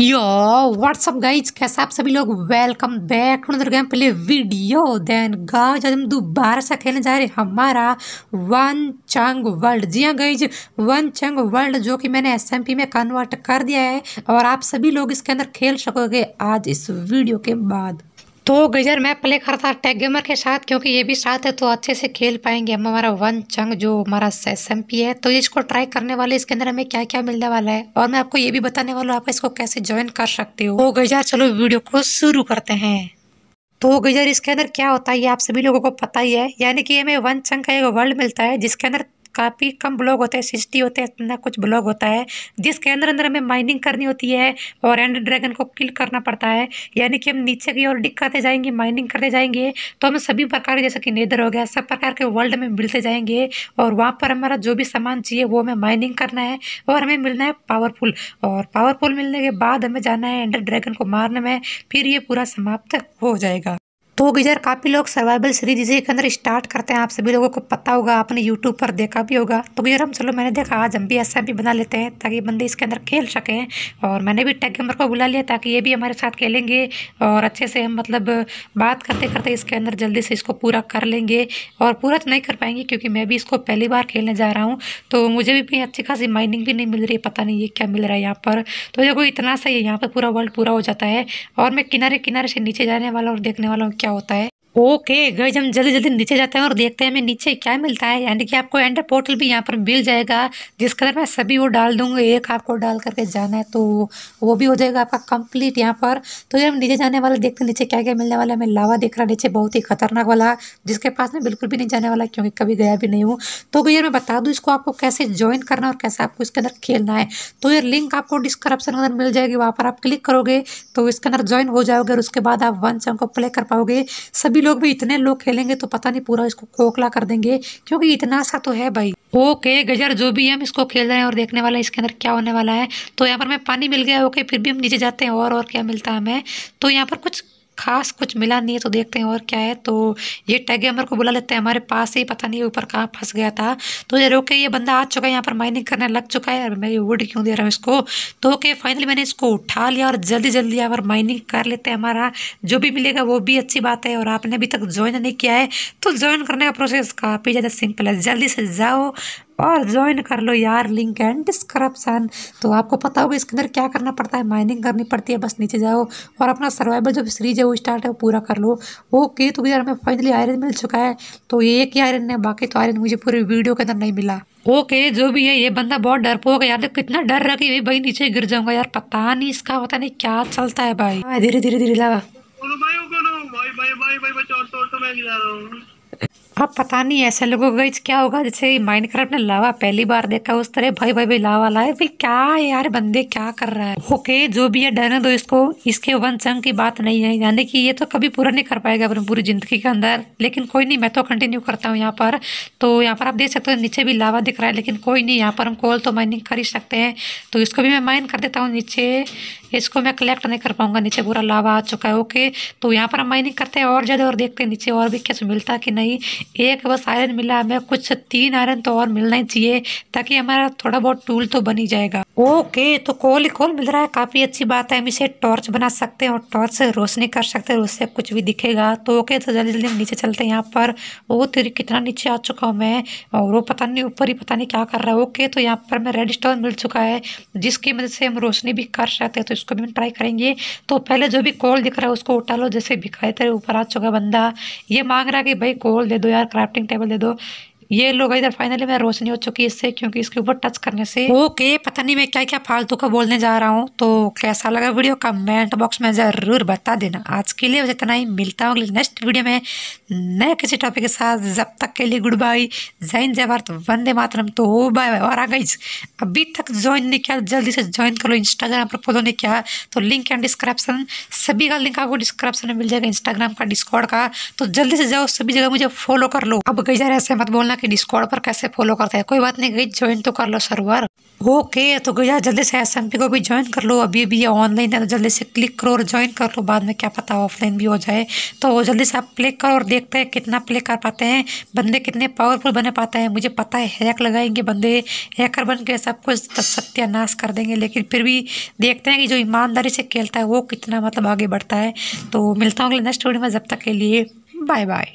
यो what's up guys कैसे आप सभी लोग welcome back to game play video then guys आज हम दोबारा से खेलने जा रहे हमारा वन चंग वर्ल्ड जी हाँ गाइज वन चंग वर्ल्ड जो कि मैंने एसएमपी में कन्वर्ट कर दिया है और आप सभी लोग इसके अंदर खेल सकोगे आज इस वीडियो के बाद तो गजर मैं प्ले करता टैग गेमर के साथ क्योंकि ये भी साथ है तो अच्छे से खेल पाएंगे हम हमारा वन चंग जो हमारा एस एम पी है तो इसको ट्राई करने वाले इसके अंदर हमें क्या क्या मिलने वाला है और मैं आपको ये भी बताने वाला हूँ आप इसको कैसे ज्वाइन कर सकते हो तो गजर चलो वीडियो को शुरू करते हैं तो गजर इसके अंदर क्या होता है ये आप सभी लोगों को पता ही है यानी कि हमें वन चंग का एक वर्ल्ड मिलता है जिसके अंदर काफ़ी कम ब्लॉग होते हैं सिक्सटी होते हैं इतना कुछ ब्लॉग होता है जिसके अंदर अंदर हमें माइनिंग करनी होती है और एंड ड्रैगन को किल करना पड़ता है यानी कि हम नीचे की ओर डिक करते जाएंगे माइनिंग करते जाएंगे तो हमें सभी प्रकार जैसे कि नेदर हो गया सब प्रकार के वर्ल्ड में मिलते जाएंगे और वहाँ पर हमारा जो भी सामान चाहिए वो हमें माइनिंग करना है और हमें मिलना है पावरफुल और पावरफुल मिलने के बाद हमें जाना है एंडर ड्रैगन को मारने में फिर ये पूरा समाप्त हो जाएगा तो गुजर काफ़ी लोग सर्वाइवल सीरीज इसी के अंदर स्टार्ट करते हैं आप सभी लोगों को पता होगा आपने यूट्यूब पर देखा भी होगा तो गुज़र हम चलो मैंने देखा आज हम भी ऐसा भी बना लेते हैं ताकि बंदे इसके अंदर खेल सकें और मैंने भी टैग गेमर को बुला लिया ताकि ये भी हमारे साथ खेलेंगे और अच्छे से हम मतलब बात करते करते इसके अंदर जल्दी से इसको पूरा कर लेंगे और पूरा तो नहीं कर पाएंगे क्योंकि मैं भी इसको पहली बार खेलने जा रहा हूँ तो मुझे भी अच्छी खासी माइनिंग भी नहीं मिल रही है पता नहीं ये क्या मिल रहा है यहाँ पर तो देखो इतना सही है यहाँ पर पूरा वर्ल्ड पूरा हो जाता है और मैं किनारे किनारे से नीचे जाने वाला और देखने वाला हूँ châu tế ओके गज हम जल्दी जल्दी नीचे जाते हैं और देखते हैं हमें नीचे क्या मिलता है यानी कि आपको एंडर पोर्टल भी यहाँ पर मिल जाएगा जिस कलर मैं सभी वो डाल दूंगा एक आपको डाल करके जाना है तो वो भी हो जाएगा आपका कंप्लीट यहाँ पर तो ये हम नीचे जाने वाले देखते हैं नीचे क्या क्या मिलने वाला हमें लावा देख रहा नीचे बहुत ही खतरनाक वाला जिसके पास मैं बिल्कुल भी नहीं जाने वाला क्योंकि कभी गया भी नहीं हूँ तो भैया मैं बता दूँ इसको आपको कैसे ज्वाइन करना और कैसे आपको इसके अंदर खेलना है तो ये लिंक आपको डिस्क्रिप्शन के अंदर मिल जाएगी वहाँ पर आप क्लिक करोगे तो इसके अंदर ज्वाइन हो जाओगे और उसके बाद आप वन सॉन्ग को प्ले कर पाओगे सभी लोग भी इतने लोग खेलेंगे तो पता नहीं पूरा इसको खोखला कर देंगे क्योंकि इतना सा तो है भाई ओके गजर जो भी हम इसको खेल रहे हैं और देखने वाला है इसके अंदर क्या होने वाला है तो यहाँ पर मैं पानी मिल गया ओके फिर भी हम नीचे जाते हैं और और क्या मिलता है हमें तो यहाँ पर कुछ खास कुछ मिला नहीं है तो देखते हैं और क्या है तो ये टैगेमर को बुला लेते हैं हमारे पास ही पता नहीं ऊपर कहाँ फंस गया था तो ये रोके ये बंदा आ चुका है यहाँ पर माइनिंग करने लग चुका है और मैं ये वुड क्यों दे रहा हूँ इसको तो ओके फाइनली मैंने इसको उठा लिया और जल्दी जल्दी यहाँ पर माइनिंग कर लेते हैं हमारा जो भी मिलेगा वो भी अच्छी बात है और आपने अभी तक ज्वाइन नहीं किया है तो ज्वाइन करने का प्रोसेस काफ़ी ज़्यादा सिंपल है जल्दी से जाओ और ज्वाइन कर लो यार लिंक एंड डिस्क्रिप्शन तो आपको पता होगा इसके अंदर क्या करना पड़ता है माइनिंग करनी पड़ती है बस नीचे जाओ और अपना सर्वाइवल जो सीरीज है वो स्टार्ट है वो पूरा कर लो ओके तो यार हमें फाइनली आयरन मिल चुका है तो ये एक ही आयरन है बाकी तो आयरन मुझे पूरे वीडियो के अंदर नहीं मिला ओके okay, जो भी है ये बंदा बहुत डर है यार कितना डर रखी हुई भाई नीचे गिर जाऊंगा यार पता नहीं इसका पता नहीं क्या चलता है भाई धीरे धीरे धीरे लावा भाई भाई भाई भाई भाई भाई भाई भाई भाई भाई भाई भाई भाई भाई भाई भाई अब पता नहीं ऐसे लोगों को क्या होगा जैसे माइंड कर ने लावा पहली बार देखा उस तरह भाई भाई भाई लावा लाए भाई क्या यार बंदे क्या कर रहा है ओके जो भी है डरने दो तो इसको इसके वन चंग की बात नहीं है यानी कि ये तो कभी पूरा नहीं कर पाएगा अपनी पूरी जिंदगी के अंदर लेकिन कोई नहीं मैं तो कंटिन्यू करता हूँ यहाँ पर तो यहाँ पर आप देख सकते हो नीचे भी लावा दिख रहा है लेकिन कोई नहीं यहाँ पर हम कोल तो माइनिंग कर ही सकते हैं तो इसको भी मैं माइन कर देता हूँ नीचे इसको मैं कलेक्ट नहीं कर पाऊंगा नीचे पूरा लावा आ चुका है ओके तो यहाँ पर हम माइनिंग करते हैं और ज़्यादा और देखते हैं नीचे और भी कैसे मिलता कि नहीं एक बस आयरन मिला हमें कुछ तीन आयरन तो और मिलना ही चाहिए ताकि हमारा थोड़ा बहुत टूल तो बन ही जाएगा ओके तो कोल ही कोल मिल रहा है काफ़ी अच्छी बात है हम इसे टॉर्च बना सकते हैं और टॉर्च से रोशनी कर सकते हैं उससे कुछ भी दिखेगा तो ओके तो जल्दी जल्दी हम नीचे चलते हैं यहाँ पर वो तेरी कितना नीचे आ चुका हूँ मैं और वो पता नहीं ऊपर ही पता नहीं क्या कर रहा है ओके तो यहाँ पर हमें रेड स्टोन मिल चुका है जिसकी मदद से हम रोशनी भी कर सकते हैं तो इसको भी हम ट्राई करेंगे तो पहले जो भी कोल दिख रहा है उसको उठा लो जैसे भिखाए तेरे ऊपर आ चुका बंदा ये मांग रहा है कि भाई कोल दे दो यार क्राफ्टिंग टेबल दे दो ये लोग इधर फाइनली मैं रोशनी हो चुकी है इससे क्योंकि इसके ऊपर टच करने से ओके पता नहीं मैं क्या क्या फालतू का बोलने जा रहा हूँ तो कैसा लगा वीडियो कमेंट बॉक्स में ज़रूर बता देना आज के लिए मुझे इतना ही मिलता हूँ नेक्स्ट वीडियो में नए किसी टॉपिक के साथ जब तक के लिए गुड बाय जय जय भारत वंदे मातरम तो हो बाय बाय और आ गई अभी तक ज्वाइन नहीं किया जल्दी से ज्वाइन करो इंस्टाग्राम पर फॉलो नहीं किया तो लिंक एंड डिस्क्रिप्शन सभी का लिंक आपको डिस्क्रिप्शन में मिल जाएगा इंस्टाग्राम का डिस्कॉर्ड का तो जल्दी से जाओ सभी जगह मुझे फॉलो कर लो अब गई ऐसे मत बोलना बताना कि डिस्कॉर्ड पर कैसे फॉलो करते हैं कोई बात नहीं गई ज्वाइन तो कर लो सर्वर ओके तो गया जल्दी से एस को भी ज्वाइन कर लो अभी भी ऑनलाइन है तो जल्दी से क्लिक करो और ज्वाइन कर लो बाद में क्या पता ऑफलाइन भी हो जाए तो जल्दी से आप प्ले करो और देखते हैं कितना प्ले कर पाते हैं बंदे कितने पावरफुल बने पाते हैं मुझे पता है हैक लगाएंगे बंदे हैकर बन के सब कुछ सत्यानाश कर देंगे लेकिन फिर भी देखते हैं कि जो ईमानदारी से खेलता है वो कितना मतलब आगे बढ़ता है तो मिलता हूँ अगले नेक्स्ट वीडियो में जब तक के लिए बाय बाय